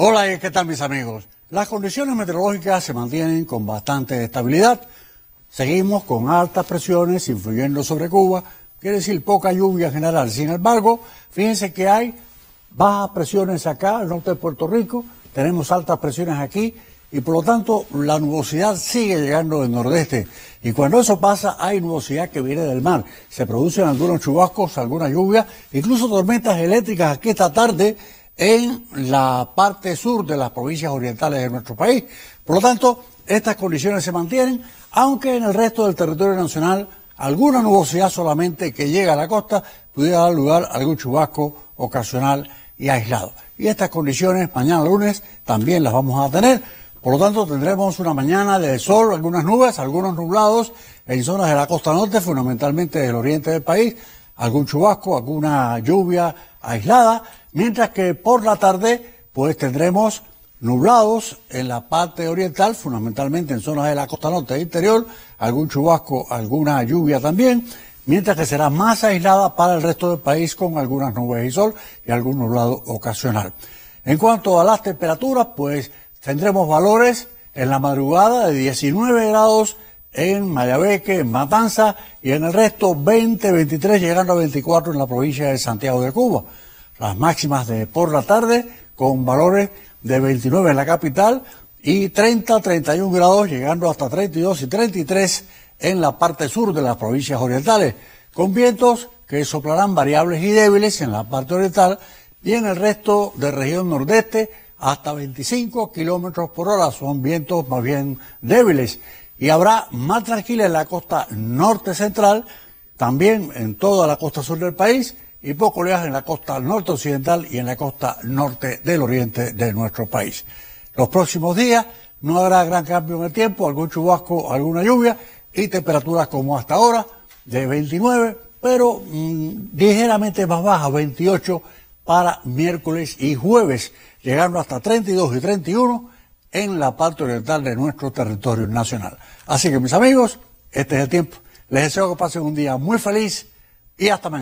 Hola, ¿qué tal mis amigos? Las condiciones meteorológicas se mantienen con bastante estabilidad. Seguimos con altas presiones influyendo sobre Cuba, quiere decir poca lluvia general. Sin embargo, fíjense que hay bajas presiones acá, al norte de Puerto Rico, tenemos altas presiones aquí y por lo tanto la nubosidad sigue llegando del nordeste. Y cuando eso pasa, hay nubosidad que viene del mar. Se producen algunos chubascos, alguna lluvia, incluso tormentas eléctricas aquí esta tarde en la parte sur de las provincias orientales de nuestro país. Por lo tanto, estas condiciones se mantienen, aunque en el resto del territorio nacional alguna nubosidad solamente que llega a la costa pudiera dar lugar a algún chubasco ocasional y aislado. Y estas condiciones mañana lunes también las vamos a tener. Por lo tanto, tendremos una mañana de sol, algunas nubes, algunos nublados en zonas de la costa norte, fundamentalmente del oriente del país, algún chubasco, alguna lluvia aislada, mientras que por la tarde pues tendremos nublados en la parte oriental, fundamentalmente en zonas de la costa norte e interior, algún chubasco, alguna lluvia también, mientras que será más aislada para el resto del país con algunas nubes y sol y algún nublado ocasional. En cuanto a las temperaturas, pues tendremos valores en la madrugada de 19 grados en Mayabeque, en Matanza y en el resto 20, 23, llegando a 24 en la provincia de Santiago de Cuba. Las máximas de por la tarde con valores de 29 en la capital y 30, 31 grados, llegando hasta 32 y 33 en la parte sur de las provincias orientales, con vientos que soplarán variables y débiles en la parte oriental y en el resto de región nordeste hasta 25 kilómetros por hora. Son vientos más bien débiles y habrá más tranquila en la costa norte central, también en toda la costa sur del país y poco lejos en la costa norte occidental y en la costa norte del oriente de nuestro país. Los próximos días no habrá gran cambio en el tiempo, algún chubasco, alguna lluvia y temperaturas como hasta ahora de 29, pero mm, ligeramente más bajas, 28 para miércoles y jueves, llegando hasta 32 y 31 en la parte oriental de nuestro territorio nacional. Así que mis amigos, este es el tiempo. Les deseo que pasen un día muy feliz y hasta mañana.